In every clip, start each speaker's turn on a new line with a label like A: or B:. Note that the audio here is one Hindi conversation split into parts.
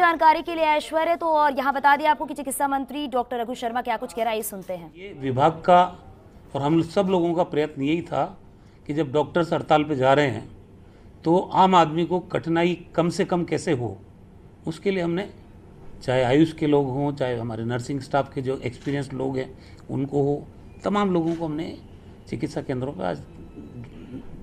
A: जानकारी के लिए ऐश्वर्य तो और यहाँ बता दिया आपको कि चिकित्सा मंत्री डॉक्टर रघु शर्मा क्या कुछ कह रहा है ये सुनते हैं ये
B: विभाग का और हम सब लोगों का प्रयत्न यही था कि जब डॉक्टर्स हड़ताल पे जा रहे हैं तो आम आदमी को कठिनाई कम से कम कैसे हो उसके लिए हमने चाहे आयुष के लोग हों चाहे हमारे नर्सिंग स्टाफ के जो एक्सपीरियंस लोग हैं उनको हो तमाम लोगों को हमने चिकित्सा केंद्रों पर आज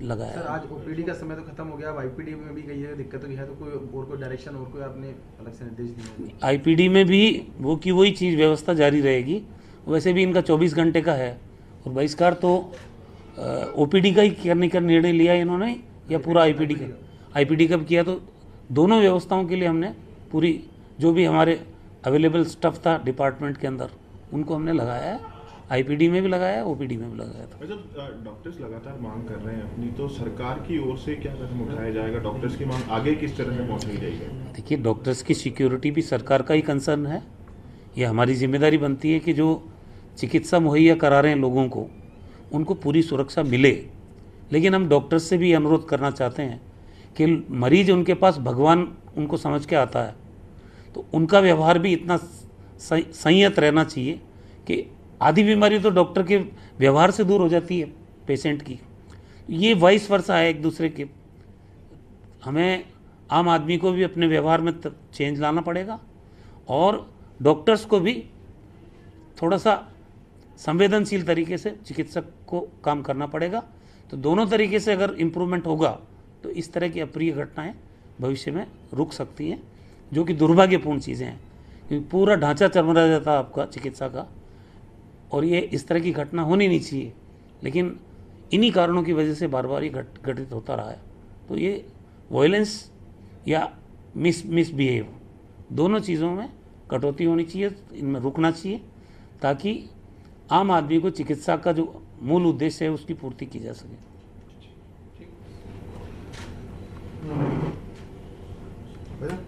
B: लगाया सर आज ओपीडी का समय तो खत्म हो गया अब आईपीडी में भी कई दिक्कत हुई तो है तो कोई और कोई डायरेक्शन और कोई आपने अलग से निर्देश दिया आईपीडी में भी वो की वही चीज़ व्यवस्था जारी रहेगी वैसे भी इनका 24 घंटे का है और बहिष्कार तो ओपीडी का ही करने का निर्णय लिया इन्होंने या पूरा आईपीडी का आईपीडी का किया तो दोनों व्यवस्थाओं के लिए हमने पूरी जो भी हमारे अवेलेबल स्टफ था डिपार्टमेंट के अंदर उनको हमने लगाया है आईपीडी में भी लगाया ओपीडी में भी लगाया था अच्छा, जब डॉक्टर्स लगातार मांग कर रहे हैं अपनी तो सरकार की ओर से क्या कदम उठाया जाएगा डॉक्टर्स की मांग आगे किस तरह से जाएगी देखिए डॉक्टर्स की सिक्योरिटी भी सरकार का ही कंसर्न है ये हमारी जिम्मेदारी बनती है कि जो चिकित्सा मुहैया करा रहे हैं लोगों को उनको पूरी सुरक्षा मिले लेकिन हम डॉक्टर्स से भी अनुरोध करना चाहते हैं कि मरीज उनके पास भगवान उनको समझ के आता है तो उनका व्यवहार भी इतना संयत रहना चाहिए कि आधी बीमारी तो डॉक्टर के व्यवहार से दूर हो जाती है पेशेंट की ये वाइस वर्षा है एक दूसरे के हमें आम आदमी को भी अपने व्यवहार में चेंज लाना पड़ेगा और डॉक्टर्स को भी थोड़ा सा संवेदनशील तरीके से चिकित्सक को काम करना पड़ेगा तो दोनों तरीके से अगर इम्प्रूवमेंट होगा तो इस तरह की अप्रिय घटनाएं भविष्य में रुक सकती हैं जो कि दुर्भाग्यपूर्ण चीज़ें हैं क्योंकि पूरा ढांचा चरमरा जाता है आपका चिकित्सा का और ये इस तरह की घटना होनी नहीं चाहिए लेकिन इन्हीं कारणों की वजह से बार बार ये घट घटित होता रहा है तो ये वायलेंस या मिस मिसबिहेव दोनों चीज़ों में कटौती होनी चाहिए इनमें रुकना चाहिए ताकि आम आदमी को चिकित्सा का जो मूल उद्देश्य है उसकी पूर्ति की जा सके ठीक। ठीक।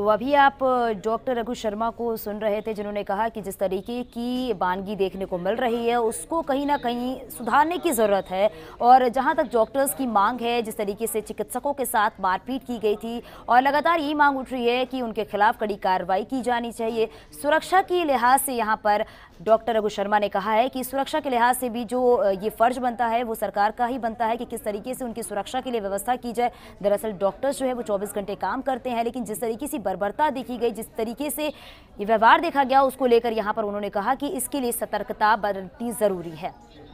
A: तो अभी आप डॉक्टर रघु शर्मा को सुन रहे थे जिन्होंने कहा कि जिस तरीके की वानगी देखने को मिल रही है उसको कहीं ना कहीं सुधारने की ज़रूरत है और जहां तक डॉक्टर्स की मांग है जिस तरीके से चिकित्सकों के साथ मारपीट की गई थी और लगातार ये मांग उठ रही है कि उनके खिलाफ कड़ी कार्रवाई की जानी चाहिए सुरक्षा के लिहाज से यहाँ पर डॉक्टर रघु शर्मा ने कहा है कि सुरक्षा के लिहाज से भी जो ये फ़र्ज बनता है वो सरकार का ही बनता है कि किस तरीके से उनकी सुरक्षा के लिए व्यवस्था की जाए दरअसल डॉक्टर्स जो है वो चौबीस घंटे काम करते हैं लेकिन जिस तरीके से बर्बरता देखी गई जिस तरीके से ये व्यवहार देखा गया उसको लेकर यहाँ पर उन्होंने कहा कि इसके लिए सतर्कता बरतनी ज़रूरी है